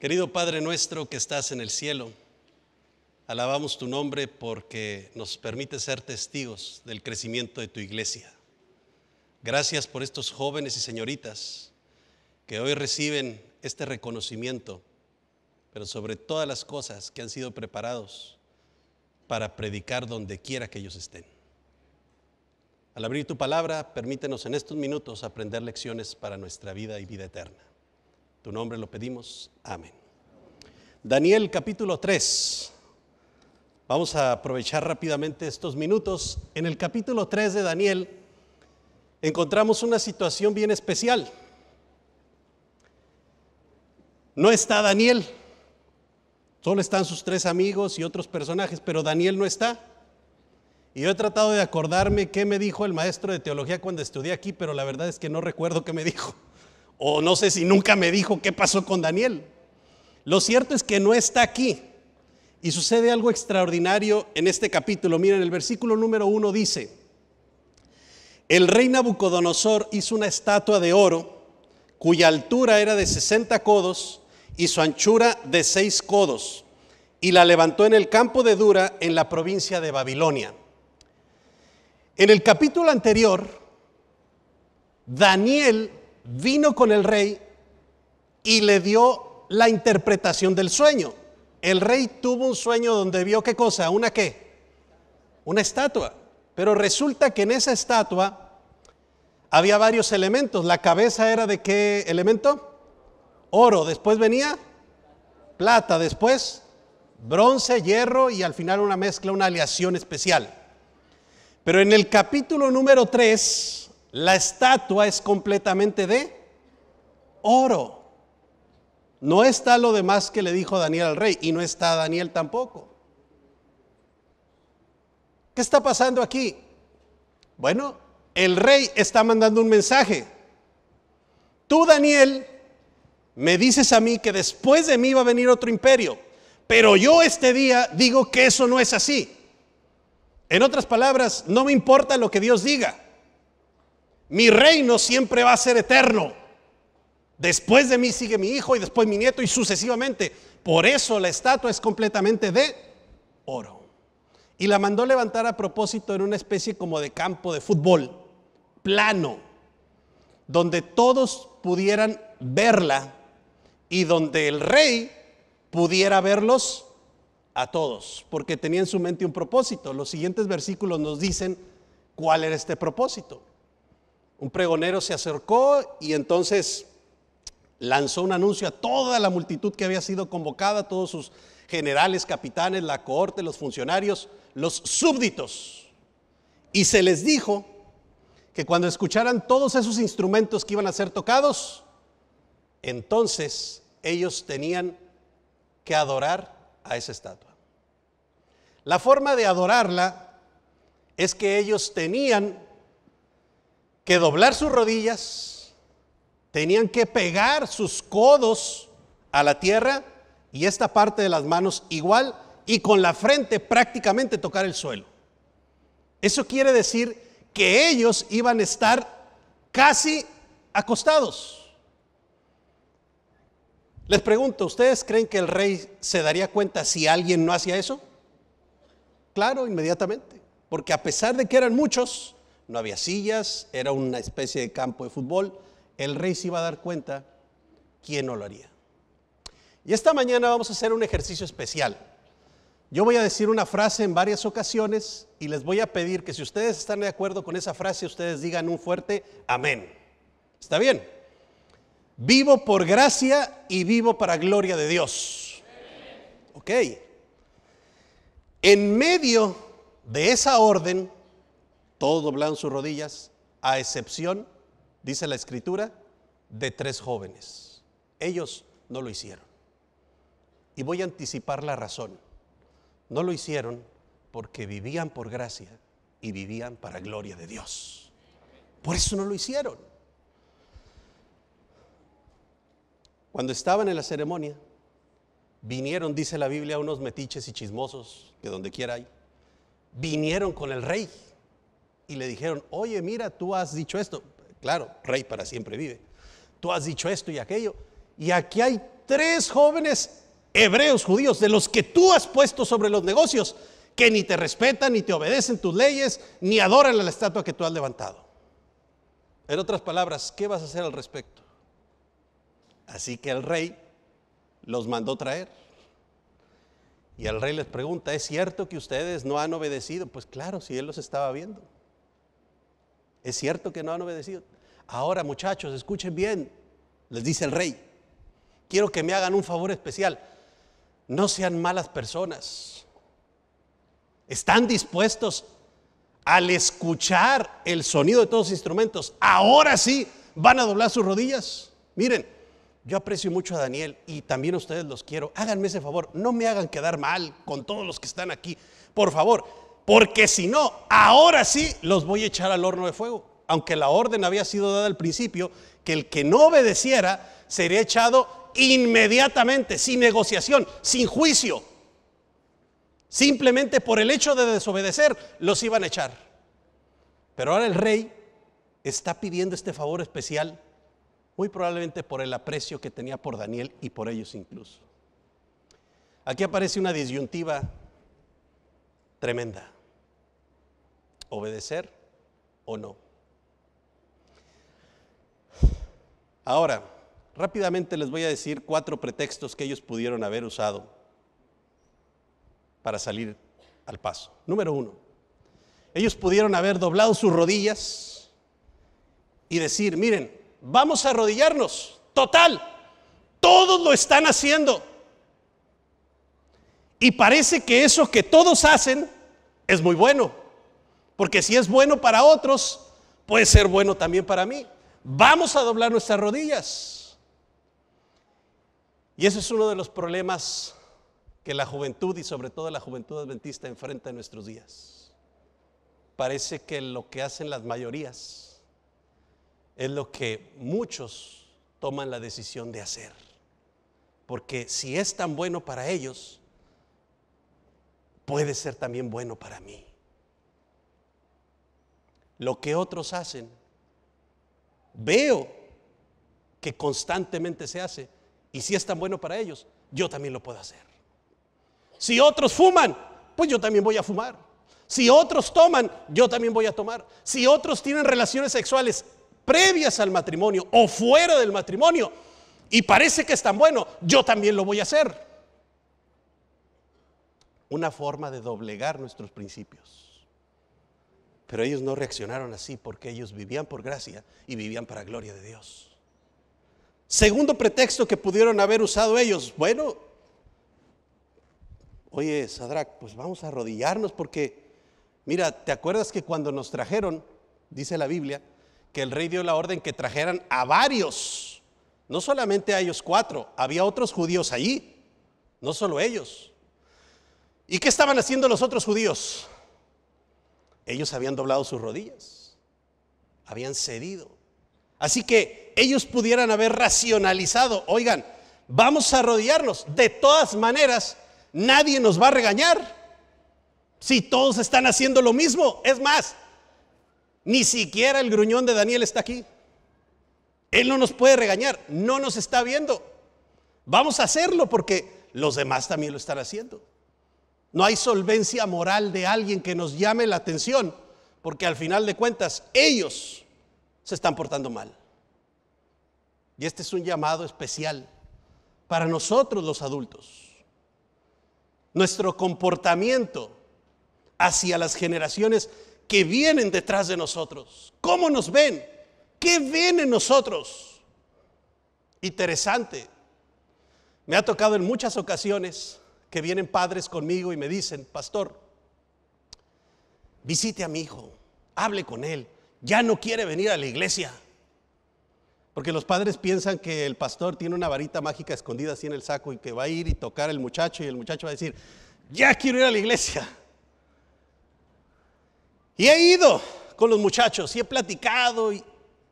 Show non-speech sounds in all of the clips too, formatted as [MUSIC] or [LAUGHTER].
Querido Padre nuestro que estás en el cielo, alabamos tu nombre porque nos permite ser testigos del crecimiento de tu iglesia. Gracias por estos jóvenes y señoritas que hoy reciben este reconocimiento, pero sobre todas las cosas que han sido preparados para predicar donde quiera que ellos estén. Al abrir tu palabra, permítenos en estos minutos aprender lecciones para nuestra vida y vida eterna tu nombre lo pedimos. Amén. Daniel capítulo 3. Vamos a aprovechar rápidamente estos minutos. En el capítulo 3 de Daniel encontramos una situación bien especial. No está Daniel, solo están sus tres amigos y otros personajes, pero Daniel no está. Y yo he tratado de acordarme qué me dijo el maestro de teología cuando estudié aquí, pero la verdad es que no recuerdo qué me dijo o no sé si nunca me dijo qué pasó con Daniel. Lo cierto es que no está aquí. Y sucede algo extraordinario en este capítulo. Miren, el versículo número uno dice, el rey Nabucodonosor hizo una estatua de oro cuya altura era de 60 codos y su anchura de 6 codos, y la levantó en el campo de Dura en la provincia de Babilonia. En el capítulo anterior, Daniel vino con el rey y le dio la interpretación del sueño. El rey tuvo un sueño donde vio qué cosa, una qué, una estatua. Pero resulta que en esa estatua había varios elementos. La cabeza era de qué elemento? Oro, después venía plata, después bronce, hierro y al final una mezcla, una aleación especial. Pero en el capítulo número 3, la estatua es completamente de oro. No está lo demás que le dijo Daniel al rey y no está Daniel tampoco. ¿Qué está pasando aquí? Bueno, el rey está mandando un mensaje. Tú, Daniel, me dices a mí que después de mí va a venir otro imperio, pero yo este día digo que eso no es así. En otras palabras, no me importa lo que Dios diga. Mi reino siempre va a ser eterno. Después de mí sigue mi hijo y después mi nieto y sucesivamente. Por eso la estatua es completamente de oro. Y la mandó levantar a propósito en una especie como de campo de fútbol, plano, donde todos pudieran verla y donde el rey pudiera verlos a todos, porque tenía en su mente un propósito. Los siguientes versículos nos dicen cuál era este propósito. Un pregonero se acercó y entonces lanzó un anuncio a toda la multitud que había sido convocada, todos sus generales, capitanes, la cohorte, los funcionarios, los súbditos. Y se les dijo que cuando escucharan todos esos instrumentos que iban a ser tocados, entonces ellos tenían que adorar a esa estatua. La forma de adorarla es que ellos tenían que doblar sus rodillas, tenían que pegar sus codos a la tierra y esta parte de las manos igual y con la frente prácticamente tocar el suelo. Eso quiere decir que ellos iban a estar casi acostados. Les pregunto, ¿ustedes creen que el rey se daría cuenta si alguien no hacía eso? Claro, inmediatamente, porque a pesar de que eran muchos, no había sillas, era una especie de campo de fútbol, el rey se iba a dar cuenta, ¿quién no lo haría? Y esta mañana vamos a hacer un ejercicio especial. Yo voy a decir una frase en varias ocasiones y les voy a pedir que si ustedes están de acuerdo con esa frase, ustedes digan un fuerte amén. ¿Está bien? Vivo por gracia y vivo para gloria de Dios. Ok. En medio de esa orden todos doblaron sus rodillas, a excepción, dice la escritura, de tres jóvenes. Ellos no lo hicieron. Y voy a anticipar la razón. No lo hicieron porque vivían por gracia y vivían para gloria de Dios. Por eso no lo hicieron. Cuando estaban en la ceremonia, vinieron, dice la Biblia, unos metiches y chismosos, que donde quiera hay, vinieron con el rey y le dijeron, oye, mira, tú has dicho esto. Claro, rey para siempre vive. Tú has dicho esto y aquello. Y aquí hay tres jóvenes hebreos judíos de los que tú has puesto sobre los negocios, que ni te respetan, ni te obedecen tus leyes, ni adoran a la estatua que tú has levantado. En otras palabras, ¿qué vas a hacer al respecto? Así que el rey los mandó traer. Y el rey les pregunta, ¿es cierto que ustedes no han obedecido? Pues claro, si él los estaba viendo. ¿Es cierto que no han obedecido? Ahora muchachos, escuchen bien, les dice el rey, quiero que me hagan un favor especial, no sean malas personas. ¿Están dispuestos al escuchar el sonido de todos los instrumentos? Ahora sí, van a doblar sus rodillas. Miren, yo aprecio mucho a Daniel y también a ustedes los quiero. Háganme ese favor, no me hagan quedar mal con todos los que están aquí. Por favor, porque si no, ahora sí los voy a echar al horno de fuego. Aunque la orden había sido dada al principio, que el que no obedeciera sería echado inmediatamente, sin negociación, sin juicio. Simplemente por el hecho de desobedecer, los iban a echar. Pero ahora el rey está pidiendo este favor especial, muy probablemente por el aprecio que tenía por Daniel y por ellos incluso. Aquí aparece una disyuntiva tremenda obedecer o no. Ahora, rápidamente les voy a decir cuatro pretextos que ellos pudieron haber usado para salir al paso. Número uno, ellos pudieron haber doblado sus rodillas y decir, miren, vamos a arrodillarnos, total, todos lo están haciendo. Y parece que eso que todos hacen es muy bueno. Porque si es bueno para otros, puede ser bueno también para mí. Vamos a doblar nuestras rodillas. Y ese es uno de los problemas que la juventud y sobre todo la juventud adventista enfrenta en nuestros días. Parece que lo que hacen las mayorías es lo que muchos toman la decisión de hacer. Porque si es tan bueno para ellos, puede ser también bueno para mí lo que otros hacen. Veo que constantemente se hace. Y si es tan bueno para ellos, yo también lo puedo hacer. Si otros fuman, pues yo también voy a fumar. Si otros toman, yo también voy a tomar. Si otros tienen relaciones sexuales previas al matrimonio o fuera del matrimonio y parece que es tan bueno, yo también lo voy a hacer. Una forma de doblegar nuestros principios. Pero ellos no reaccionaron así porque ellos vivían por gracia y vivían para gloria de Dios. Segundo pretexto que pudieron haber usado ellos, bueno, oye, Sadrach, pues vamos a arrodillarnos porque, mira, ¿te acuerdas que cuando nos trajeron, dice la Biblia, que el rey dio la orden que trajeran a varios, no solamente a ellos cuatro, había otros judíos allí, no solo ellos. ¿Y qué estaban haciendo los otros judíos? Ellos habían doblado sus rodillas, habían cedido. Así que ellos pudieran haber racionalizado, oigan, vamos a arrodillarnos De todas maneras, nadie nos va a regañar si todos están haciendo lo mismo. Es más, ni siquiera el gruñón de Daniel está aquí. Él no nos puede regañar, no nos está viendo. Vamos a hacerlo porque los demás también lo están haciendo. No hay solvencia moral de alguien que nos llame la atención, porque al final de cuentas ellos se están portando mal. Y este es un llamado especial para nosotros los adultos. Nuestro comportamiento hacia las generaciones que vienen detrás de nosotros. ¿Cómo nos ven? ¿Qué ven en nosotros? Interesante. Me ha tocado en muchas ocasiones que vienen padres conmigo y me dicen, pastor, visite a mi hijo, hable con él, ya no quiere venir a la iglesia. Porque los padres piensan que el pastor tiene una varita mágica escondida así en el saco y que va a ir y tocar al muchacho y el muchacho va a decir, ya quiero ir a la iglesia. Y he ido con los muchachos y he platicado y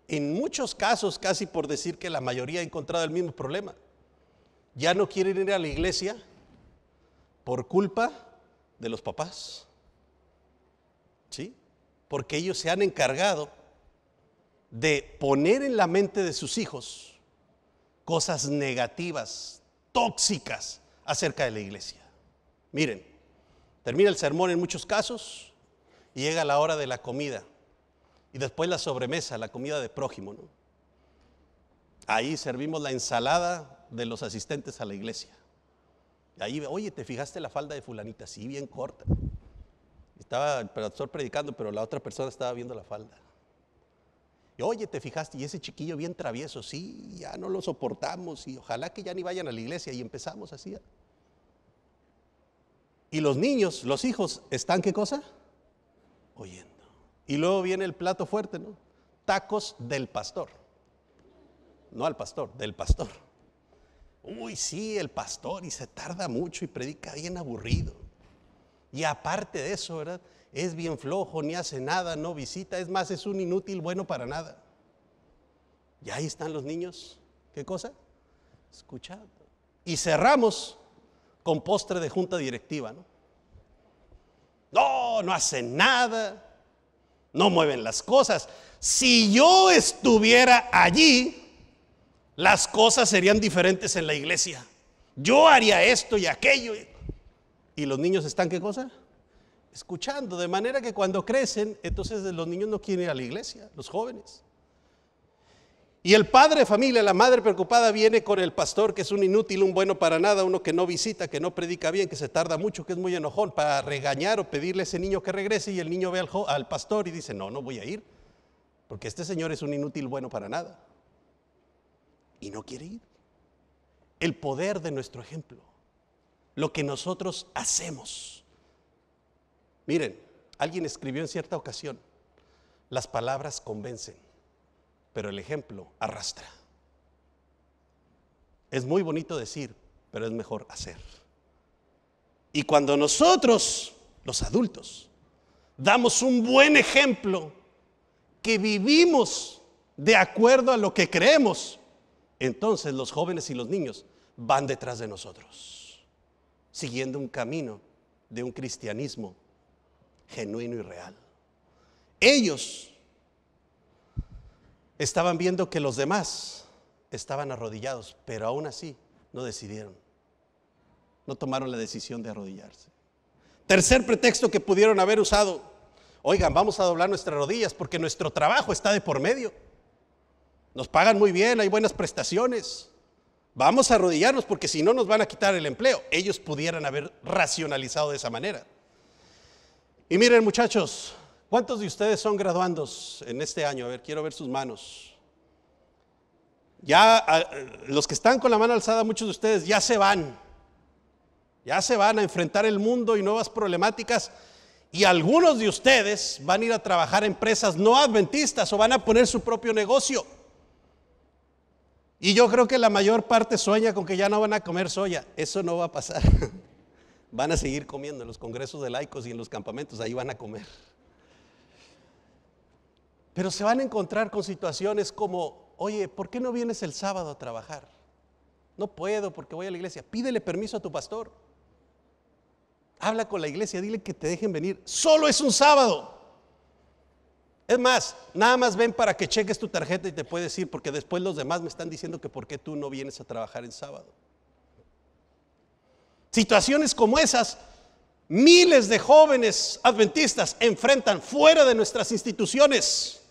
en muchos casos, casi por decir que la mayoría ha encontrado el mismo problema. Ya no quiere ir a la iglesia por culpa de los papás. ¿Sí? Porque ellos se han encargado de poner en la mente de sus hijos cosas negativas, tóxicas acerca de la iglesia. Miren, termina el sermón en muchos casos y llega la hora de la comida y después la sobremesa, la comida de prójimo. ¿no? Ahí servimos la ensalada de los asistentes a la iglesia. Ahí, oye, ¿te fijaste la falda de fulanita? Sí, bien corta. Estaba el pastor predicando, pero la otra persona estaba viendo la falda. Y, oye, ¿te fijaste? Y ese chiquillo bien travieso, sí, ya no lo soportamos y ojalá que ya ni vayan a la iglesia. Y empezamos así. Y los niños, los hijos, ¿están qué cosa? Oyendo. Y luego viene el plato fuerte, ¿no? Tacos del pastor. No al pastor, del pastor. Uy, sí, el pastor y se tarda mucho y predica bien aburrido. Y aparte de eso, ¿verdad? Es bien flojo, ni hace nada, no visita, es más, es un inútil bueno para nada. Y ahí están los niños, ¿qué cosa? escuchado Y cerramos con postre de junta directiva, ¿no? No, no hacen nada, no mueven las cosas. Si yo estuviera allí, las cosas serían diferentes en la iglesia. Yo haría esto y aquello. Y los niños están, ¿qué cosa? Escuchando. De manera que cuando crecen, entonces los niños no quieren ir a la iglesia, los jóvenes. Y el padre de familia, la madre preocupada, viene con el pastor, que es un inútil, un bueno para nada, uno que no visita, que no predica bien, que se tarda mucho, que es muy enojón, para regañar o pedirle a ese niño que regrese. Y el niño ve al, al pastor y dice, no, no voy a ir, porque este señor es un inútil bueno para nada y no quiere ir. El poder de nuestro ejemplo, lo que nosotros hacemos. Miren, alguien escribió en cierta ocasión, las palabras convencen, pero el ejemplo arrastra. Es muy bonito decir, pero es mejor hacer. Y cuando nosotros, los adultos, damos un buen ejemplo, que vivimos de acuerdo a lo que creemos, entonces los jóvenes y los niños van detrás de nosotros, siguiendo un camino de un cristianismo genuino y real. Ellos estaban viendo que los demás estaban arrodillados, pero aún así no decidieron, no tomaron la decisión de arrodillarse. Tercer pretexto que pudieron haber usado, oigan, vamos a doblar nuestras rodillas porque nuestro trabajo está de por medio nos pagan muy bien, hay buenas prestaciones. Vamos a arrodillarnos porque si no nos van a quitar el empleo. Ellos pudieran haber racionalizado de esa manera. Y miren muchachos, ¿cuántos de ustedes son graduandos en este año? A ver, quiero ver sus manos. Ya los que están con la mano alzada, muchos de ustedes ya se van. Ya se van a enfrentar el mundo y nuevas problemáticas. Y algunos de ustedes van a ir a trabajar a empresas no adventistas o van a poner su propio negocio. Y yo creo que la mayor parte sueña con que ya no van a comer soya. Eso no va a pasar. [LAUGHS] Van a seguir comiendo en los congresos de laicos y en los campamentos, ahí van a comer. Pero se van a encontrar con situaciones como, oye, ¿por qué no vienes el sábado a trabajar? No puedo porque voy a la iglesia. Pídele permiso a tu pastor. Habla con la iglesia, dile que te dejen venir. Solo es un sábado. Es más, nada más ven para que cheques tu tarjeta y te puedes ir, porque después los demás me están diciendo que por qué tú no vienes a trabajar en sábado. Situaciones como esas, miles de jóvenes adventistas enfrentan fuera de nuestras instituciones.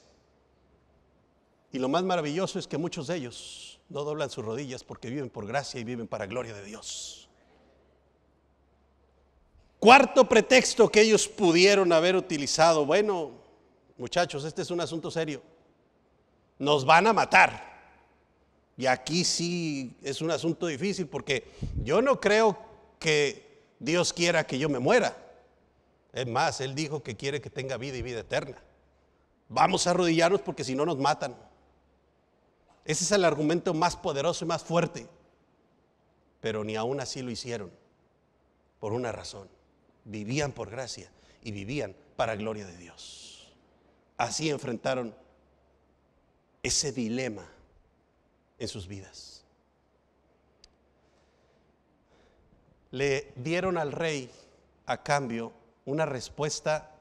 Y lo más maravilloso es que muchos de ellos no doblan sus rodillas porque viven por gracia y viven para gloria de Dios. Cuarto pretexto que ellos pudieron haber utilizado, bueno, Muchachos, este es un asunto serio. Nos van a matar. Y aquí sí es un asunto difícil porque yo no creo que Dios quiera que yo me muera. Es más, Él dijo que quiere que tenga vida y vida eterna. Vamos a arrodillarnos porque si no nos matan. Ese es el argumento más poderoso y más fuerte. Pero ni aún así lo hicieron. Por una razón. Vivían por gracia y vivían para gloria de Dios así enfrentaron ese dilema en sus vidas. Le dieron al rey a cambio una respuesta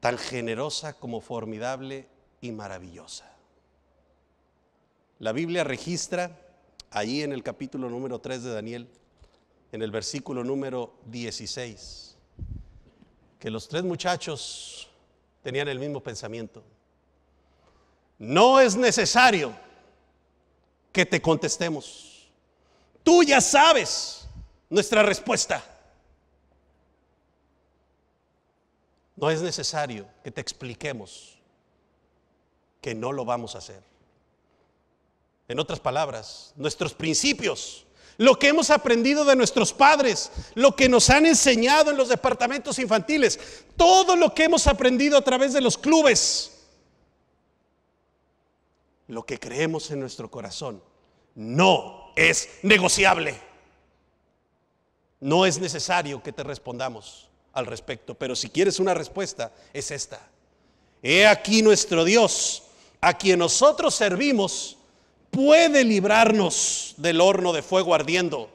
tan generosa como formidable y maravillosa. La Biblia registra allí en el capítulo número 3 de Daniel, en el versículo número 16, que los tres muchachos tenían el mismo pensamiento. No es necesario que te contestemos. Tú ya sabes nuestra respuesta. No es necesario que te expliquemos que no lo vamos a hacer. En otras palabras, nuestros principios lo que hemos aprendido de nuestros padres, lo que nos han enseñado en los departamentos infantiles, todo lo que hemos aprendido a través de los clubes, lo que creemos en nuestro corazón, no es negociable. No es necesario que te respondamos al respecto, pero si quieres una respuesta, es esta. He aquí nuestro Dios, a quien nosotros servimos puede librarnos del horno de fuego ardiendo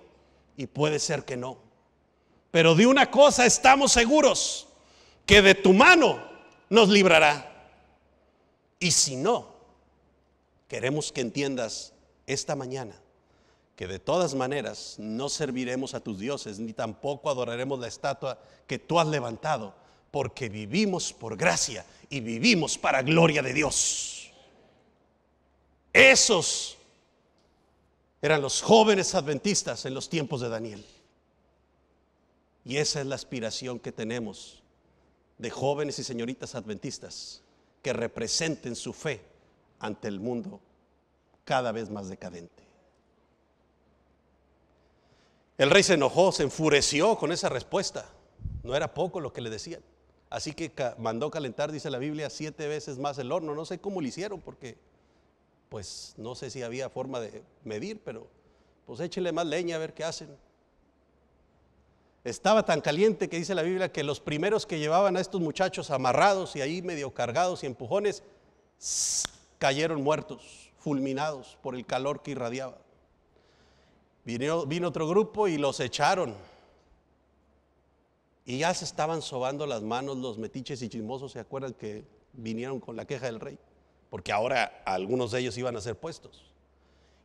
y puede ser que no. Pero de una cosa estamos seguros, que de tu mano nos librará. Y si no, queremos que entiendas esta mañana que de todas maneras no serviremos a tus dioses, ni tampoco adoraremos la estatua que tú has levantado, porque vivimos por gracia y vivimos para gloria de Dios. Esos eran los jóvenes adventistas en los tiempos de Daniel. Y esa es la aspiración que tenemos de jóvenes y señoritas adventistas que representen su fe ante el mundo cada vez más decadente. El rey se enojó, se enfureció con esa respuesta. No era poco lo que le decían. Así que mandó calentar, dice la Biblia, siete veces más el horno. No sé cómo lo hicieron porque pues no sé si había forma de medir, pero pues échele más leña a ver qué hacen. Estaba tan caliente que dice la Biblia que los primeros que llevaban a estos muchachos amarrados y ahí medio cargados y empujones, cayeron muertos, fulminados por el calor que irradiaba. vino otro grupo y los echaron. Y ya se estaban sobando las manos los metiches y chismosos, ¿se acuerdan que vinieron con la queja del rey? porque ahora algunos de ellos iban a ser puestos.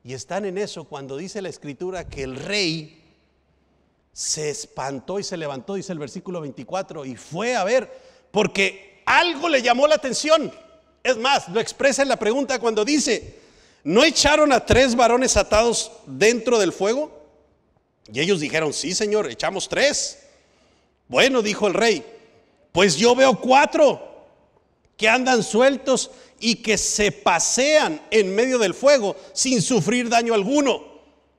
Y están en eso cuando dice la escritura que el rey se espantó y se levantó, dice el versículo 24, y fue a ver, porque algo le llamó la atención. Es más, lo expresa en la pregunta cuando dice, ¿no echaron a tres varones atados dentro del fuego? Y ellos dijeron, sí, señor, echamos tres. Bueno, dijo el rey, pues yo veo cuatro que andan sueltos y que se pasean en medio del fuego sin sufrir daño alguno.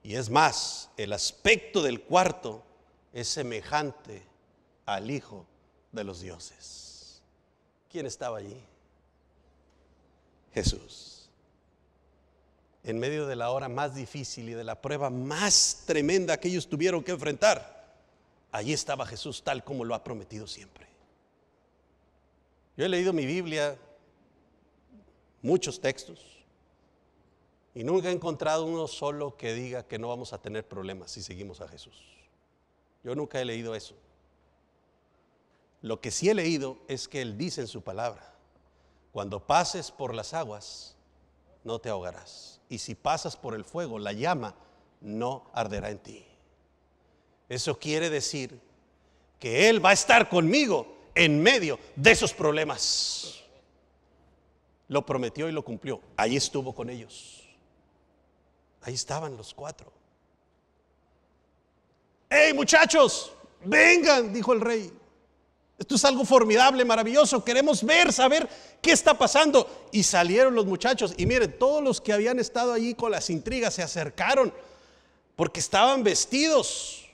Y es más, el aspecto del cuarto es semejante al Hijo de los dioses. ¿Quién estaba allí? Jesús. En medio de la hora más difícil y de la prueba más tremenda que ellos tuvieron que enfrentar, allí estaba Jesús tal como lo ha prometido siempre. Yo he leído mi Biblia muchos textos, y nunca he encontrado uno solo que diga que no vamos a tener problemas si seguimos a Jesús. Yo nunca he leído eso. Lo que sí he leído es que Él dice en su palabra, cuando pases por las aguas, no te ahogarás. Y si pasas por el fuego, la llama no arderá en ti. Eso quiere decir que Él va a estar conmigo en medio de esos problemas. Lo prometió y lo cumplió. Ahí estuvo con ellos. Ahí estaban los cuatro. ¡Hey muchachos! Vengan, dijo el rey. Esto es algo formidable, maravilloso. Queremos ver, saber qué está pasando. Y salieron los muchachos. Y miren, todos los que habían estado allí con las intrigas se acercaron porque estaban vestidos.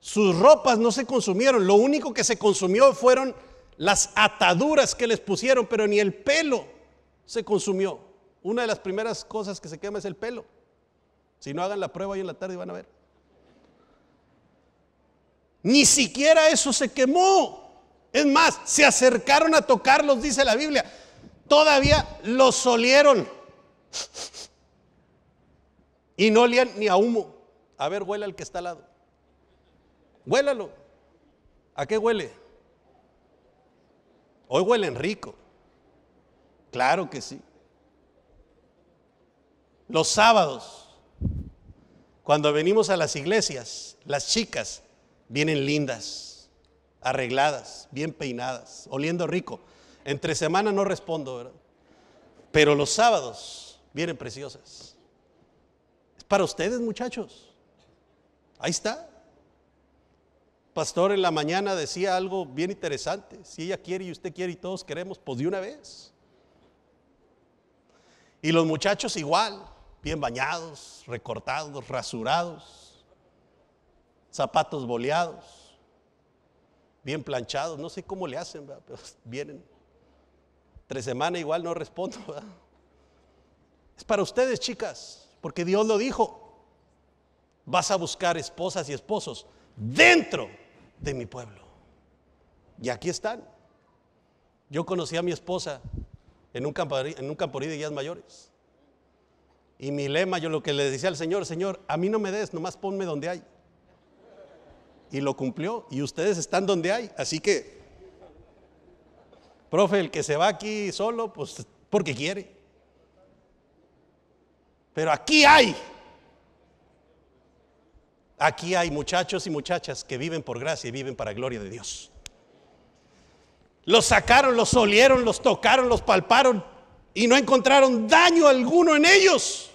Sus ropas no se consumieron. Lo único que se consumió fueron las ataduras que les pusieron, pero ni el pelo se consumió. Una de las primeras cosas que se quema es el pelo. Si no hagan la prueba hoy en la tarde van a ver. Ni siquiera eso se quemó. Es más, se acercaron a tocarlos, dice la Biblia. Todavía los olieron. Y no olían ni a humo. A ver, huele el que está al lado. Huélalo. ¿A qué huele? Hoy huelen rico. Claro que sí. Los sábados, cuando venimos a las iglesias, las chicas vienen lindas, arregladas, bien peinadas, oliendo rico. Entre semana no respondo, ¿verdad? Pero los sábados vienen preciosas. Es para ustedes, muchachos. Ahí está pastor en la mañana decía algo bien interesante. Si ella quiere y usted quiere y todos queremos, pues de una vez. Y los muchachos igual, bien bañados, recortados, rasurados, zapatos boleados, bien planchados. No sé cómo le hacen, pero [LAUGHS] vienen. Tres semanas igual no respondo. Es para ustedes, chicas, porque Dios lo dijo. Vas a buscar esposas y esposos dentro de mi pueblo. Y aquí están. Yo conocí a mi esposa en un, en un camporí de guías mayores. Y mi lema, yo lo que le decía al Señor, Señor, a mí no me des, nomás ponme donde hay. Y lo cumplió, y ustedes están donde hay. Así que, profe, el que se va aquí solo, pues porque quiere. Pero aquí hay Aquí hay muchachos y muchachas que viven por gracia y viven para gloria de Dios. Los sacaron, los olieron, los tocaron, los palparon y no encontraron daño alguno en ellos.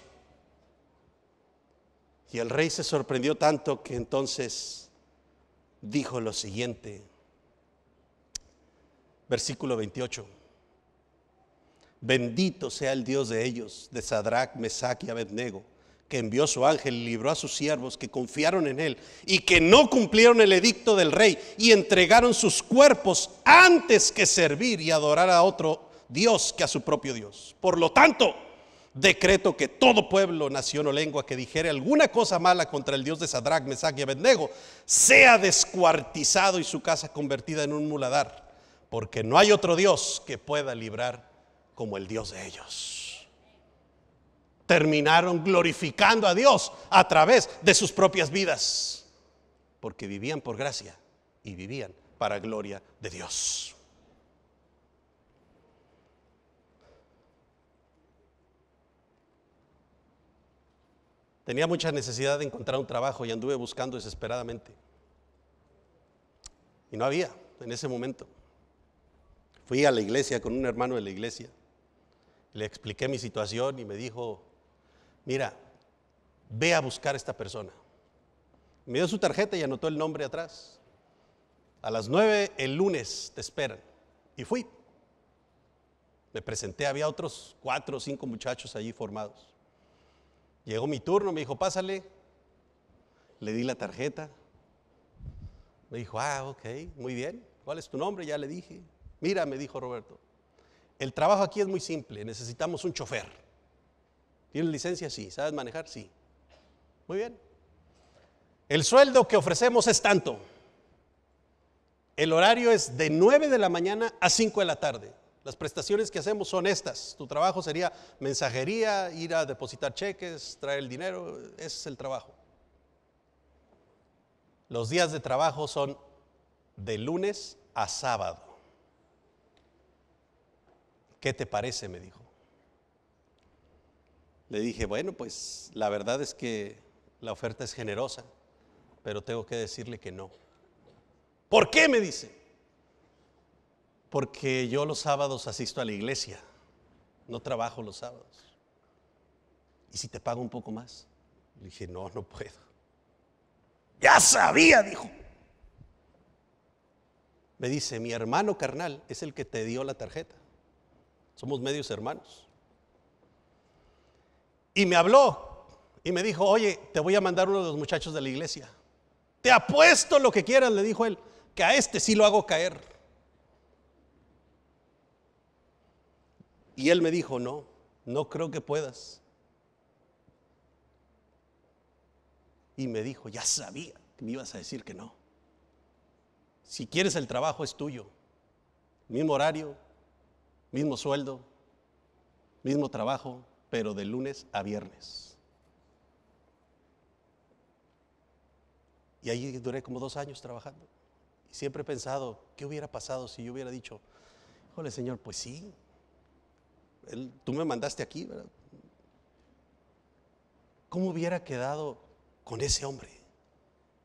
Y el rey se sorprendió tanto que entonces dijo lo siguiente, versículo 28. Bendito sea el Dios de ellos, de Sadrach, Mesach y Abednego que envió su ángel y libró a sus siervos que confiaron en él y que no cumplieron el edicto del rey y entregaron sus cuerpos antes que servir y adorar a otro Dios que a su propio Dios. Por lo tanto, decreto que todo pueblo, nación o lengua que dijere alguna cosa mala contra el Dios de Sadrach, Mesach y Abednego sea descuartizado y su casa convertida en un muladar, porque no hay otro Dios que pueda librar como el Dios de ellos terminaron glorificando a Dios a través de sus propias vidas, porque vivían por gracia y vivían para gloria de Dios. Tenía mucha necesidad de encontrar un trabajo y anduve buscando desesperadamente. Y no había en ese momento. Fui a la iglesia con un hermano de la iglesia. Le expliqué mi situación y me dijo, mira, ve a buscar a esta persona. Me dio su tarjeta y anotó el nombre atrás. A las nueve el lunes te esperan. Y fui. Me presenté, había otros cuatro o cinco muchachos allí formados. Llegó mi turno, me dijo, pásale. Le di la tarjeta. Me dijo, ah, ok, muy bien. ¿Cuál es tu nombre? Ya le dije. Mira, me dijo Roberto. El trabajo aquí es muy simple. Necesitamos un chofer. ¿Tienes licencia? Sí. ¿Sabes manejar? Sí. Muy bien. El sueldo que ofrecemos es tanto. El horario es de 9 de la mañana a 5 de la tarde. Las prestaciones que hacemos son estas. Tu trabajo sería mensajería, ir a depositar cheques, traer el dinero. Ese es el trabajo. Los días de trabajo son de lunes a sábado. ¿Qué te parece? me dijo le dije, bueno, pues la verdad es que la oferta es generosa, pero tengo que decirle que no. ¿Por qué? me dice. Porque yo los sábados asisto a la iglesia, no trabajo los sábados. ¿Y si te pago un poco más? Le dije, no, no puedo. Ya sabía, dijo. Me dice, mi hermano carnal es el que te dio la tarjeta. Somos medios hermanos. Y me habló y me dijo, oye, te voy a mandar uno de los muchachos de la iglesia. Te apuesto lo que quieras, le dijo él, que a este sí lo hago caer. Y él me dijo, no, no creo que puedas. Y me dijo, ya sabía que me ibas a decir que no. Si quieres el trabajo es tuyo. Mismo horario, mismo sueldo, mismo trabajo, pero de lunes a viernes. Y ahí duré como dos años trabajando. Y siempre he pensado, ¿qué hubiera pasado si yo hubiera dicho, híjole Señor, pues sí, tú me mandaste aquí, ¿verdad? ¿Cómo hubiera quedado con ese hombre?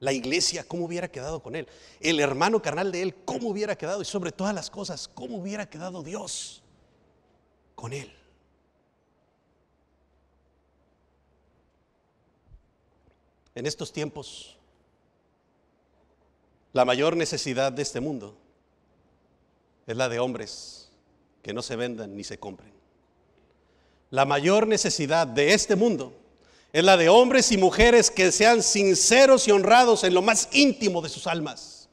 La iglesia, ¿cómo hubiera quedado con él? El hermano carnal de él, ¿cómo hubiera quedado? Y sobre todas las cosas, ¿cómo hubiera quedado Dios con él? en estos tiempos la mayor necesidad de este mundo es la de hombres que no se vendan ni se compren. La mayor necesidad de este mundo es la de hombres y mujeres que sean sinceros y honrados en lo más íntimo de sus almas.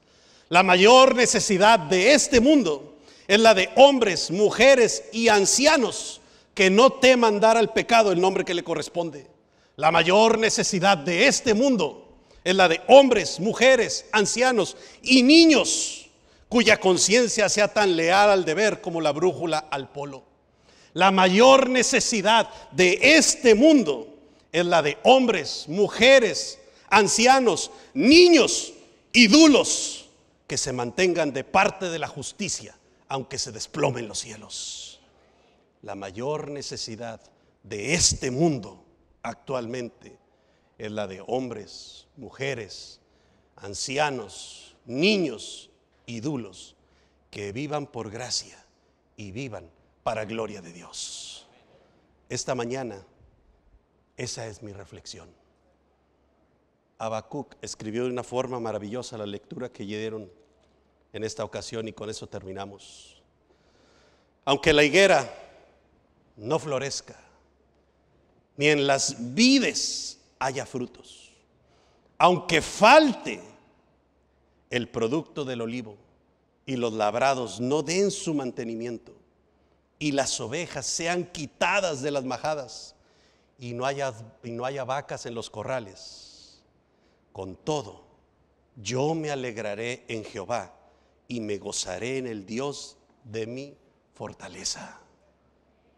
La mayor necesidad de este mundo es la de hombres, mujeres y ancianos que no teman dar al pecado el nombre que le corresponde. La mayor necesidad de este mundo es la de hombres, mujeres, ancianos y niños cuya conciencia sea tan leal al deber como la brújula al polo. La mayor necesidad de este mundo es la de hombres, mujeres, ancianos, niños y dulos que se mantengan de parte de la justicia, aunque se desplomen los cielos. La mayor necesidad de este mundo actualmente es la de hombres, mujeres, ancianos, niños y dulos que vivan por gracia y vivan para gloria de Dios. Esta mañana, esa es mi reflexión. Habacuc escribió de una forma maravillosa la lectura que dieron en esta ocasión y con eso terminamos. Aunque la higuera no florezca, ni en las vides haya frutos. Aunque falte el producto del olivo y los labrados no den su mantenimiento y las ovejas sean quitadas de las majadas y no haya, y no haya vacas en los corrales. Con todo, yo me alegraré en Jehová y me gozaré en el Dios de mi fortaleza,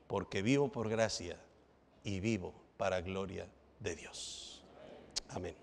porque vivo por gracia y vivo para gloria de Dios. Amén.